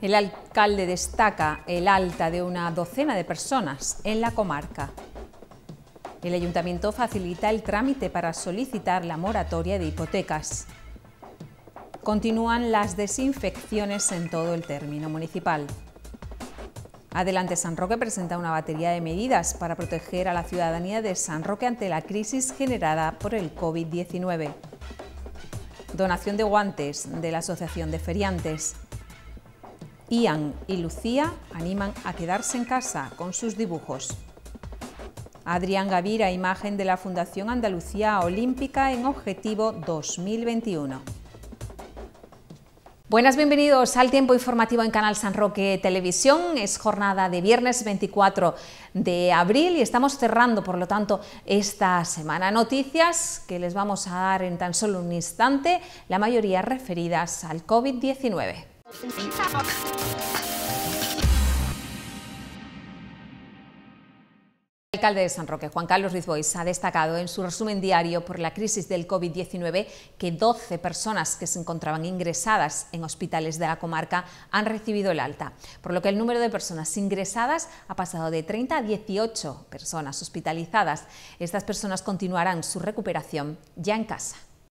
El alcalde destaca el alta de una docena de personas en la comarca. El ayuntamiento facilita el trámite para solicitar la moratoria de hipotecas. Continúan las desinfecciones en todo el término municipal. Adelante San Roque presenta una batería de medidas para proteger a la ciudadanía de San Roque ante la crisis generada por el COVID-19. Donación de guantes de la Asociación de Feriantes. Ian y Lucía animan a quedarse en casa con sus dibujos. Adrián Gavira, imagen de la Fundación Andalucía Olímpica en Objetivo 2021. Buenas, bienvenidos al tiempo informativo en Canal San Roque Televisión. Es jornada de viernes 24 de abril y estamos cerrando, por lo tanto, esta semana. Noticias que les vamos a dar en tan solo un instante, la mayoría referidas al COVID-19. El alcalde de San Roque, Juan Carlos Rizbois, ha destacado en su resumen diario por la crisis del COVID-19 que 12 personas que se encontraban ingresadas en hospitales de la comarca han recibido el alta, por lo que el número de personas ingresadas ha pasado de 30 a 18 personas hospitalizadas. Estas personas continuarán su recuperación ya en casa.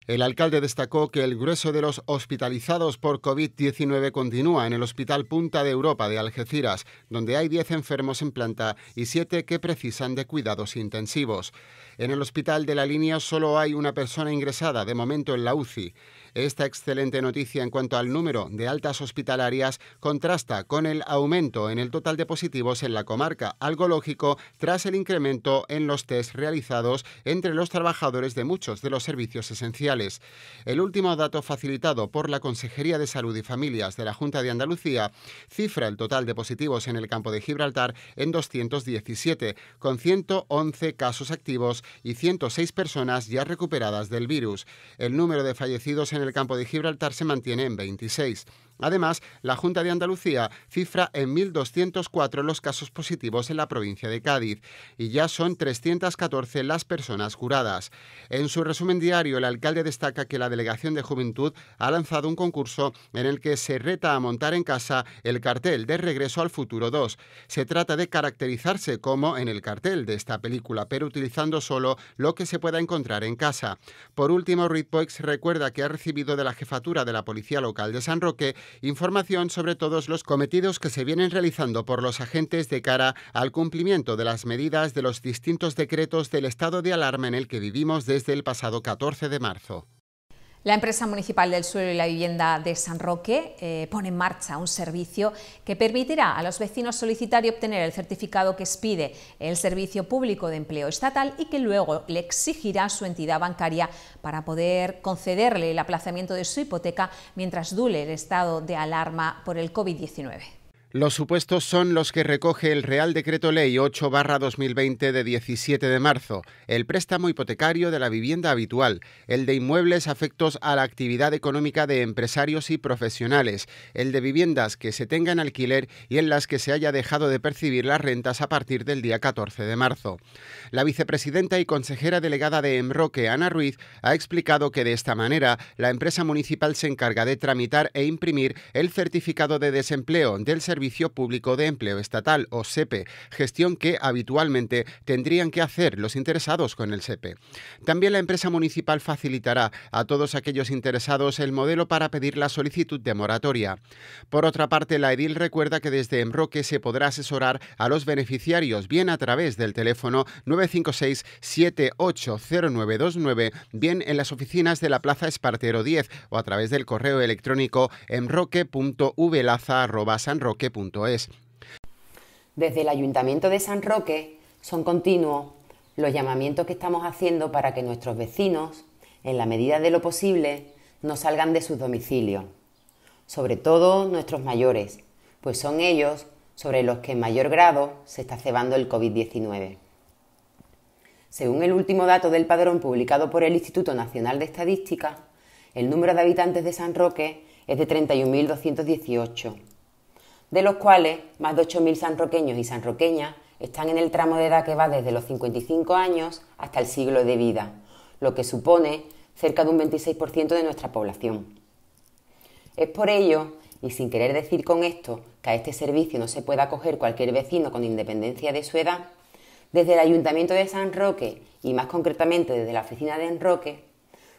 El alcalde destacó que el grueso de los hospitalizados por COVID-19 continúa en el Hospital Punta de Europa de Algeciras, donde hay 10 enfermos en planta y 7 que precisan de cuidados intensivos. En el hospital de la línea solo hay una persona ingresada de momento en la UCI. Esta excelente noticia en cuanto al número de altas hospitalarias contrasta con el aumento en el total de positivos en la comarca, algo lógico tras el incremento en los test realizados entre los trabajadores de muchos de los servicios esenciales. El último dato facilitado por la Consejería de Salud y Familias de la Junta de Andalucía cifra el total de positivos en el campo de Gibraltar en 217, con 111 casos activos y 106 personas ya recuperadas del virus. El número de fallecidos en en el campo de Gibraltar se mantiene en 26. Además, la Junta de Andalucía cifra en 1.204 los casos positivos en la provincia de Cádiz y ya son 314 las personas curadas. En su resumen diario, el alcalde destaca que la Delegación de Juventud ha lanzado un concurso en el que se reta a montar en casa el cartel de Regreso al Futuro 2. Se trata de caracterizarse como en el cartel de esta película, pero utilizando solo lo que se pueda encontrar en casa. Por último, Ritpoix recuerda que ha recibido de la jefatura de la Policía Local de San Roque información sobre todos los cometidos que se vienen realizando por los agentes de cara al cumplimiento de las medidas de los distintos decretos del estado de alarma en el que vivimos desde el pasado 14 de marzo. La empresa municipal del suelo y la vivienda de San Roque eh, pone en marcha un servicio que permitirá a los vecinos solicitar y obtener el certificado que expide el Servicio Público de Empleo Estatal y que luego le exigirá su entidad bancaria para poder concederle el aplazamiento de su hipoteca mientras dure el estado de alarma por el COVID-19. Los supuestos son los que recoge el Real Decreto Ley 8-2020 de 17 de marzo, el préstamo hipotecario de la vivienda habitual, el de inmuebles afectos a la actividad económica de empresarios y profesionales, el de viviendas que se tengan en alquiler y en las que se haya dejado de percibir las rentas a partir del día 14 de marzo. La vicepresidenta y consejera delegada de Emroque, Ana Ruiz, ha explicado que de esta manera la empresa municipal se encarga de tramitar e imprimir el certificado de desempleo del servicio Servicio Público de Empleo Estatal o SEPE, e, gestión que habitualmente tendrían que hacer los interesados con el SEPE. E. También la empresa municipal facilitará a todos aquellos interesados el modelo para pedir la solicitud de moratoria. Por otra parte, la edil recuerda que desde Enroque se podrá asesorar a los beneficiarios bien a través del teléfono 956 780929, bien en las oficinas de la Plaza Espartero 10 o a través del correo electrónico enroque.velaza.sanroque desde el Ayuntamiento de San Roque son continuos los llamamientos que estamos haciendo para que nuestros vecinos, en la medida de lo posible, no salgan de sus domicilios, sobre todo nuestros mayores, pues son ellos sobre los que en mayor grado se está cebando el COVID-19. Según el último dato del padrón publicado por el Instituto Nacional de Estadística, el número de habitantes de San Roque es de 31.218 de los cuales más de 8.000 sanroqueños y sanroqueñas están en el tramo de edad que va desde los 55 años hasta el siglo de vida, lo que supone cerca de un 26% de nuestra población. Es por ello, y sin querer decir con esto que a este servicio no se pueda acoger cualquier vecino con independencia de su edad, desde el Ayuntamiento de San Roque y más concretamente desde la oficina de Enroque,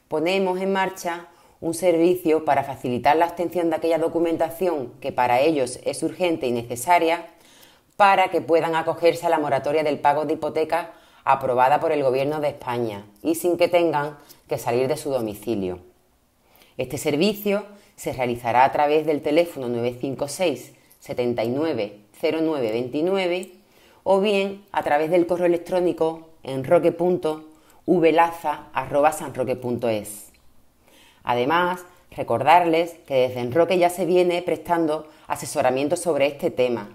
ponemos en marcha un servicio para facilitar la obtención de aquella documentación que para ellos es urgente y necesaria para que puedan acogerse a la moratoria del pago de hipoteca aprobada por el Gobierno de España y sin que tengan que salir de su domicilio. Este servicio se realizará a través del teléfono 956 79 09 29 o bien a través del correo electrónico en Además, recordarles que desde Enroque ya se viene prestando asesoramiento sobre este tema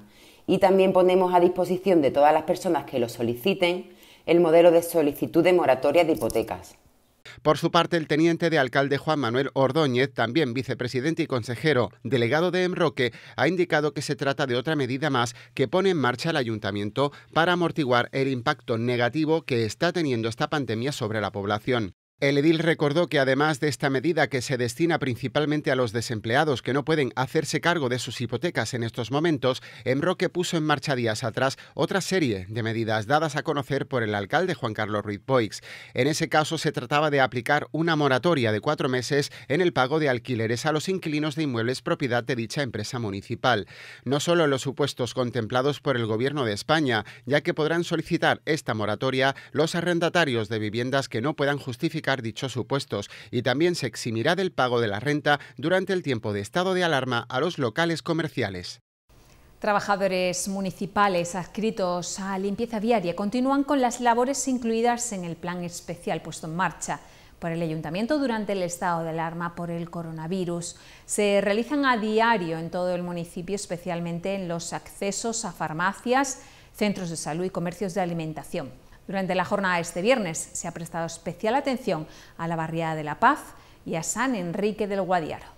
y también ponemos a disposición de todas las personas que lo soliciten el modelo de solicitud de moratoria de hipotecas. Por su parte, el teniente de alcalde Juan Manuel Ordóñez, también vicepresidente y consejero delegado de Enroque, ha indicado que se trata de otra medida más que pone en marcha el ayuntamiento para amortiguar el impacto negativo que está teniendo esta pandemia sobre la población. El edil recordó que además de esta medida que se destina principalmente a los desempleados que no pueden hacerse cargo de sus hipotecas en estos momentos, Enroque puso en marcha días atrás otra serie de medidas dadas a conocer por el alcalde Juan Carlos Ruiz Boix. En ese caso se trataba de aplicar una moratoria de cuatro meses en el pago de alquileres a los inquilinos de inmuebles propiedad de dicha empresa municipal. No solo los supuestos contemplados por el Gobierno de España, ya que podrán solicitar esta moratoria los arrendatarios de viviendas que no puedan justificar dichos supuestos y también se eximirá del pago de la renta durante el tiempo de estado de alarma a los locales comerciales. Trabajadores municipales adscritos a limpieza diaria continúan con las labores incluidas en el plan especial puesto en marcha por el ayuntamiento durante el estado de alarma por el coronavirus. Se realizan a diario en todo el municipio, especialmente en los accesos a farmacias, centros de salud y comercios de alimentación. Durante la jornada de este viernes se ha prestado especial atención a la barriada de La Paz y a San Enrique del Guadiaro.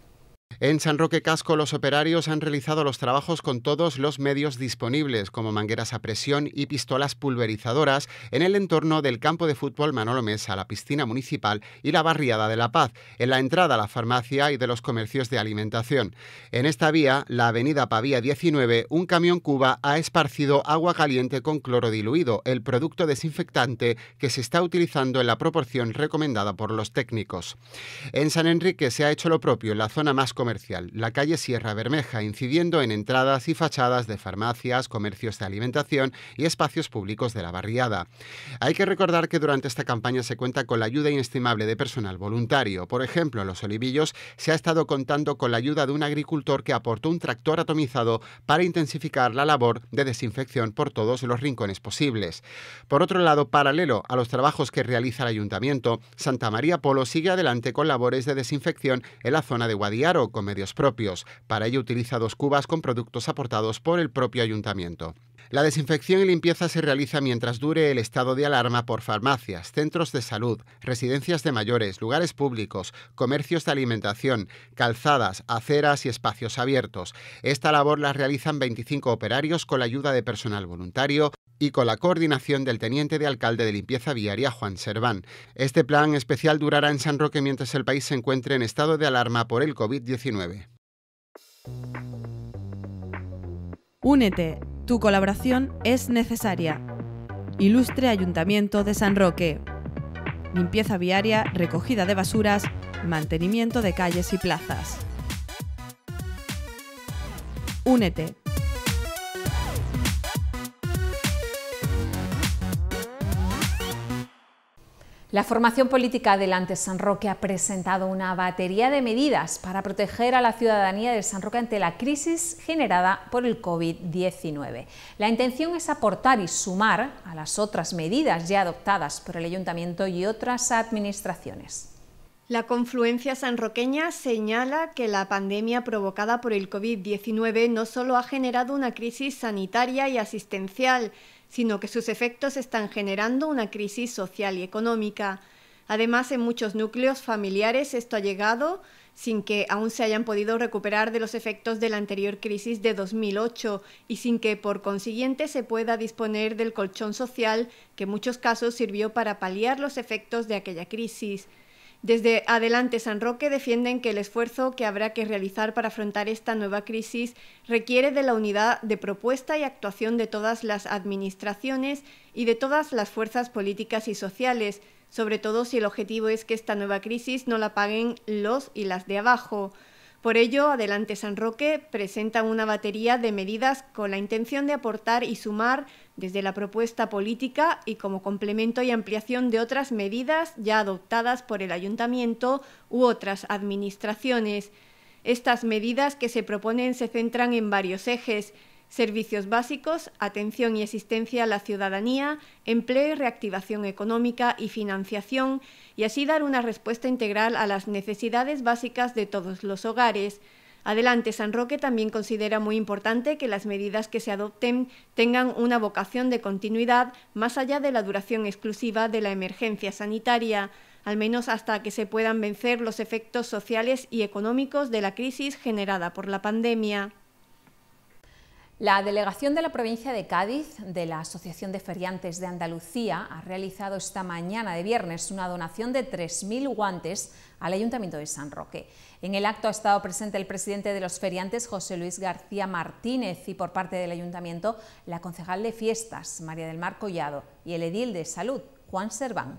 En San Roque Casco los operarios han realizado los trabajos con todos los medios disponibles, como mangueras a presión y pistolas pulverizadoras, en el entorno del campo de fútbol Manolo a la piscina municipal y la barriada de La Paz, en la entrada a la farmacia y de los comercios de alimentación. En esta vía, la avenida Pavía 19, un camión Cuba ha esparcido agua caliente con cloro diluido, el producto desinfectante que se está utilizando en la proporción recomendada por los técnicos. En San Enrique se ha hecho lo propio en la zona más comercial la calle Sierra Bermeja, incidiendo en entradas y fachadas de farmacias, comercios de alimentación y espacios públicos de la barriada. Hay que recordar que durante esta campaña se cuenta con la ayuda inestimable de personal voluntario. Por ejemplo, en Los Olivillos se ha estado contando con la ayuda de un agricultor que aportó un tractor atomizado para intensificar la labor de desinfección por todos los rincones posibles. Por otro lado, paralelo a los trabajos que realiza el ayuntamiento, Santa María Polo sigue adelante con labores de desinfección en la zona de Guadiaro, medios propios. Para ello utiliza dos cubas con productos aportados por el propio ayuntamiento. La desinfección y limpieza se realiza mientras dure el estado de alarma por farmacias, centros de salud, residencias de mayores, lugares públicos, comercios de alimentación, calzadas, aceras y espacios abiertos. Esta labor la realizan 25 operarios con la ayuda de personal voluntario y con la coordinación del teniente de alcalde de limpieza viaria Juan Serván. Este plan especial durará en San Roque mientras el país se encuentre en estado de alarma por el COVID-19. Únete, tu colaboración es necesaria. Ilustre Ayuntamiento de San Roque. Limpieza viaria, recogida de basuras, mantenimiento de calles y plazas. Únete, La formación política Delante San Roque ha presentado una batería de medidas para proteger a la ciudadanía de San Roque ante la crisis generada por el COVID-19. La intención es aportar y sumar a las otras medidas ya adoptadas por el Ayuntamiento y otras administraciones. La confluencia sanroqueña señala que la pandemia provocada por el COVID-19 no solo ha generado una crisis sanitaria y asistencial, sino que sus efectos están generando una crisis social y económica. Además, en muchos núcleos familiares esto ha llegado sin que aún se hayan podido recuperar de los efectos de la anterior crisis de 2008 y sin que por consiguiente se pueda disponer del colchón social que en muchos casos sirvió para paliar los efectos de aquella crisis. Desde Adelante San Roque defienden que el esfuerzo que habrá que realizar para afrontar esta nueva crisis requiere de la unidad de propuesta y actuación de todas las administraciones y de todas las fuerzas políticas y sociales, sobre todo si el objetivo es que esta nueva crisis no la paguen los y las de abajo. Por ello, Adelante San Roque presenta una batería de medidas con la intención de aportar y sumar desde la propuesta política y como complemento y ampliación de otras medidas ya adoptadas por el ayuntamiento u otras administraciones. Estas medidas que se proponen se centran en varios ejes, servicios básicos, atención y asistencia a la ciudadanía, empleo y reactivación económica y financiación, y así dar una respuesta integral a las necesidades básicas de todos los hogares. Adelante, San Roque también considera muy importante que las medidas que se adopten tengan una vocación de continuidad más allá de la duración exclusiva de la emergencia sanitaria, al menos hasta que se puedan vencer los efectos sociales y económicos de la crisis generada por la pandemia. La delegación de la provincia de Cádiz de la Asociación de Feriantes de Andalucía ha realizado esta mañana de viernes una donación de 3.000 guantes al Ayuntamiento de San Roque. En el acto ha estado presente el presidente de los feriantes, José Luis García Martínez, y por parte del Ayuntamiento, la concejal de Fiestas, María del Mar Collado, y el edil de Salud, Juan Serván.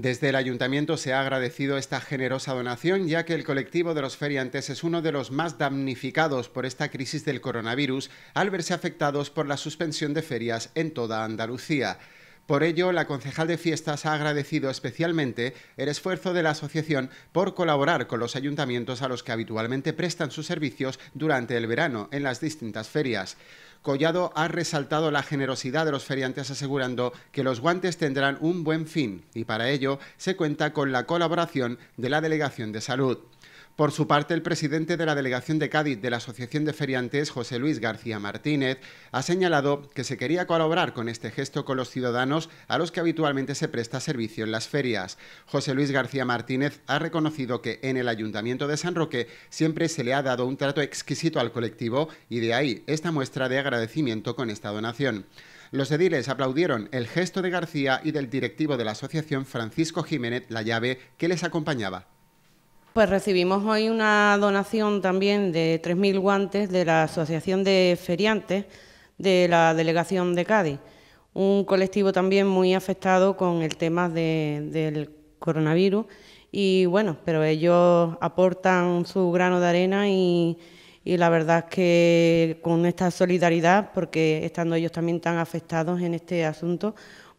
Desde el ayuntamiento se ha agradecido esta generosa donación, ya que el colectivo de los feriantes es uno de los más damnificados por esta crisis del coronavirus, al verse afectados por la suspensión de ferias en toda Andalucía. Por ello, la concejal de fiestas ha agradecido especialmente el esfuerzo de la asociación por colaborar con los ayuntamientos a los que habitualmente prestan sus servicios durante el verano en las distintas ferias. Collado ha resaltado la generosidad de los feriantes asegurando que los guantes tendrán un buen fin y para ello se cuenta con la colaboración de la Delegación de Salud. Por su parte, el presidente de la Delegación de Cádiz de la Asociación de Feriantes, José Luis García Martínez, ha señalado que se quería colaborar con este gesto con los ciudadanos a los que habitualmente se presta servicio en las ferias. José Luis García Martínez ha reconocido que en el Ayuntamiento de San Roque siempre se le ha dado un trato exquisito al colectivo y de ahí esta muestra de agradecimiento con esta donación. Los ediles aplaudieron el gesto de García y del directivo de la asociación Francisco Jiménez La Llave que les acompañaba. Pues recibimos hoy una donación también de 3.000 guantes de la Asociación de Feriantes de la Delegación de Cádiz, un colectivo también muy afectado con el tema del coronavirus. Y bueno, pero ellos aportan su grano de arena y, y la verdad es que con esta solidaridad, porque estando ellos también tan afectados en este asunto,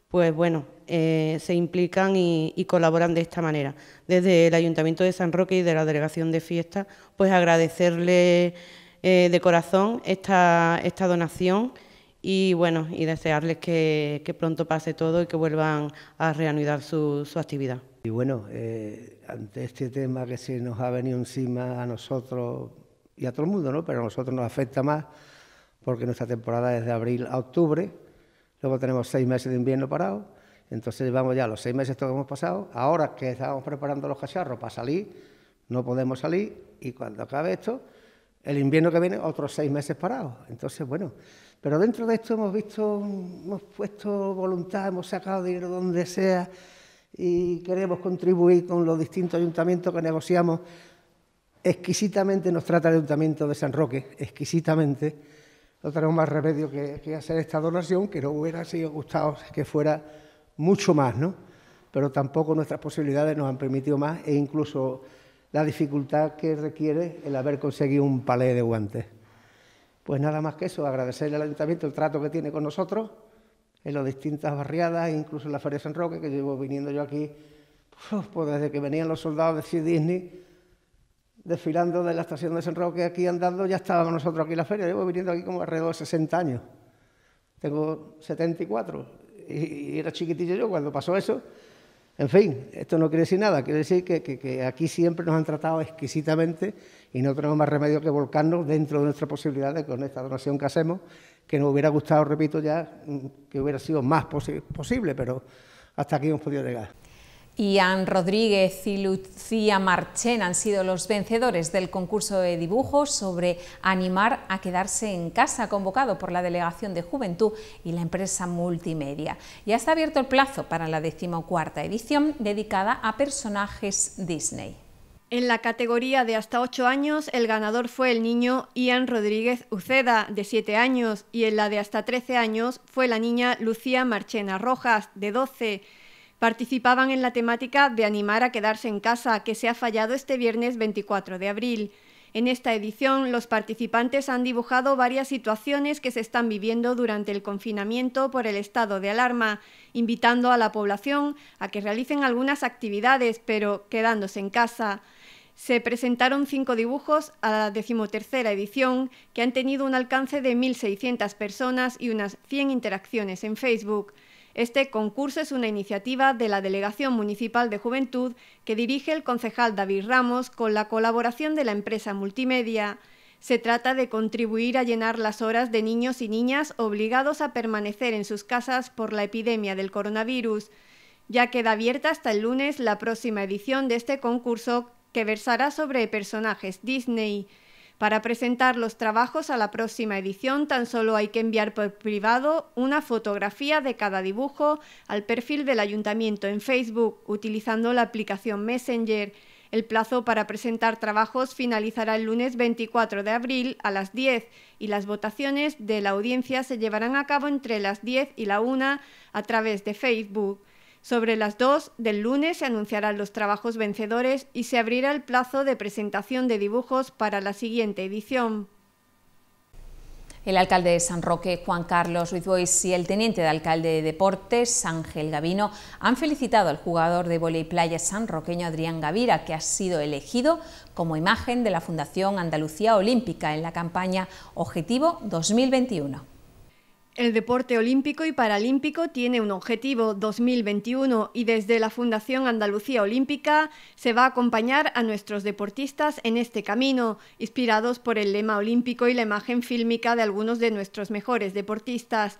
pues bueno, eh, se implican y, colaboran de esta manera. Desde el Ayuntamiento de San Roque y de la Delegación de Fiesta... pues agradecerle eh, de corazón esta, esta donación y bueno, y desearles que, pronto pase todo y que vuelvan a reanudar su, actividad. Y bueno, eh, ante este tema que se nos ha venido encima a nosotros y a todo el mundo, ¿no? Pero a nosotros nos afecta más porque nuestra temporada es de abril a octubre, luego tenemos seis meses de invierno parado entonces vamos ya, los seis meses que hemos pasado, ahora que estábamos preparando los cacharros para salir, no podemos salir y cuando acabe esto, el invierno que viene otros seis meses parados. Entonces, bueno, pero dentro de esto hemos visto, hemos puesto voluntad, hemos sacado dinero donde sea y queremos contribuir con los distintos ayuntamientos que negociamos. Exquisitamente nos trata el Ayuntamiento de San Roque, exquisitamente. No tenemos más remedio que, que hacer esta donación, que no hubiera sido gustado que fuera mucho más, ¿no? Pero tampoco nuestras posibilidades nos han permitido más e incluso la dificultad que requiere el haber conseguido un palé de guantes. Pues nada más que eso, agradecerle al ayuntamiento el trato que tiene con nosotros en las distintas barriadas, e incluso en la Feria de San Roque, que llevo viniendo yo aquí, pues desde que venían los soldados de C. Disney, desfilando de la estación de San Roque aquí andando, ya estábamos nosotros aquí en la feria. Llevo viniendo aquí como alrededor de 60 años. Tengo 74 y, era chiquitillo yo cuando pasó eso. En fin, esto no quiere decir nada, quiere decir que, aquí siempre nos han tratado exquisitamente y no tenemos más remedio que volcarnos dentro de nuestras posibilidades con esta donación que hacemos, que nos hubiera gustado, repito ya, que hubiera sido más posible, pero hasta aquí hemos podido llegar. Ian Rodríguez y Lucía Marchena han sido los vencedores del concurso de dibujos sobre animar a quedarse en casa convocado por la Delegación de Juventud y la empresa Multimedia. Ya está abierto el plazo para la decimocuarta edición dedicada a personajes Disney. En la categoría de hasta 8 años, el ganador fue el niño Ian Rodríguez Uceda, de 7 años, y en la de hasta 13 años fue la niña Lucía Marchena Rojas, de 12 años Participaban en la temática de animar a quedarse en casa, que se ha fallado este viernes 24 de abril. En esta edición, los participantes han dibujado varias situaciones que se están viviendo durante el confinamiento por el estado de alarma, invitando a la población a que realicen algunas actividades, pero quedándose en casa. Se presentaron cinco dibujos a la decimotercera edición, que han tenido un alcance de 1.600 personas y unas 100 interacciones en Facebook. Este concurso es una iniciativa de la Delegación Municipal de Juventud que dirige el concejal David Ramos con la colaboración de la empresa multimedia. Se trata de contribuir a llenar las horas de niños y niñas obligados a permanecer en sus casas por la epidemia del coronavirus. Ya queda abierta hasta el lunes la próxima edición de este concurso que versará sobre personajes Disney. Para presentar los trabajos a la próxima edición tan solo hay que enviar por privado una fotografía de cada dibujo al perfil del ayuntamiento en Facebook utilizando la aplicación Messenger. El plazo para presentar trabajos finalizará el lunes 24 de abril a las 10 y las votaciones de la audiencia se llevarán a cabo entre las 10 y la 1 a través de Facebook. Sobre las 2 del lunes se anunciarán los trabajos vencedores y se abrirá el plazo de presentación de dibujos para la siguiente edición. El alcalde de San Roque, Juan Carlos Ruiz Bois, y el teniente de alcalde de Deportes, Ángel Gavino, han felicitado al jugador de voleibol playa sanroqueño Adrián Gavira, que ha sido elegido como imagen de la Fundación Andalucía Olímpica en la campaña Objetivo 2021. El deporte olímpico y paralímpico tiene un objetivo 2021 y desde la Fundación Andalucía Olímpica se va a acompañar a nuestros deportistas en este camino, inspirados por el lema olímpico y la imagen fílmica de algunos de nuestros mejores deportistas.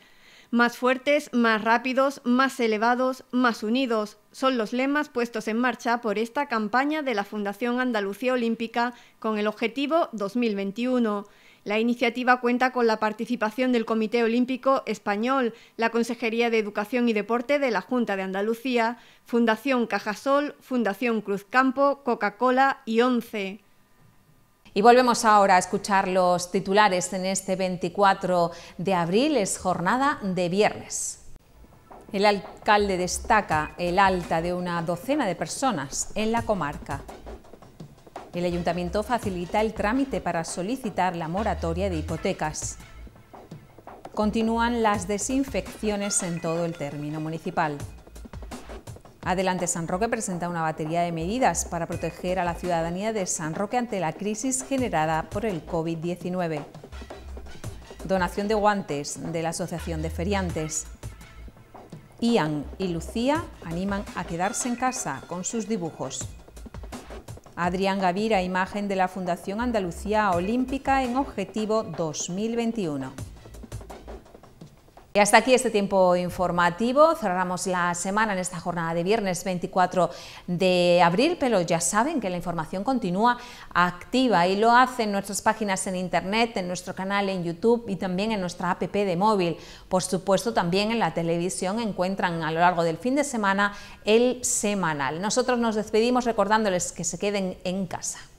Más fuertes, más rápidos, más elevados, más unidos son los lemas puestos en marcha por esta campaña de la Fundación Andalucía Olímpica con el objetivo 2021. La iniciativa cuenta con la participación del Comité Olímpico Español, la Consejería de Educación y Deporte de la Junta de Andalucía, Fundación Cajasol, Fundación Cruzcampo, Coca-Cola y ONCE. Y volvemos ahora a escuchar los titulares en este 24 de abril, es jornada de viernes. El alcalde destaca el alta de una docena de personas en la comarca. El ayuntamiento facilita el trámite para solicitar la moratoria de hipotecas. Continúan las desinfecciones en todo el término municipal. Adelante San Roque presenta una batería de medidas para proteger a la ciudadanía de San Roque ante la crisis generada por el COVID-19. Donación de guantes de la Asociación de Feriantes. Ian y Lucía animan a quedarse en casa con sus dibujos. Adrián Gavira, imagen de la Fundación Andalucía Olímpica en Objetivo 2021. Y hasta aquí este tiempo informativo. Cerramos la semana en esta jornada de viernes 24 de abril, pero ya saben que la información continúa activa y lo hacen nuestras páginas en internet, en nuestro canal en YouTube y también en nuestra app de móvil. Por supuesto, también en la televisión encuentran a lo largo del fin de semana el semanal. Nosotros nos despedimos recordándoles que se queden en casa.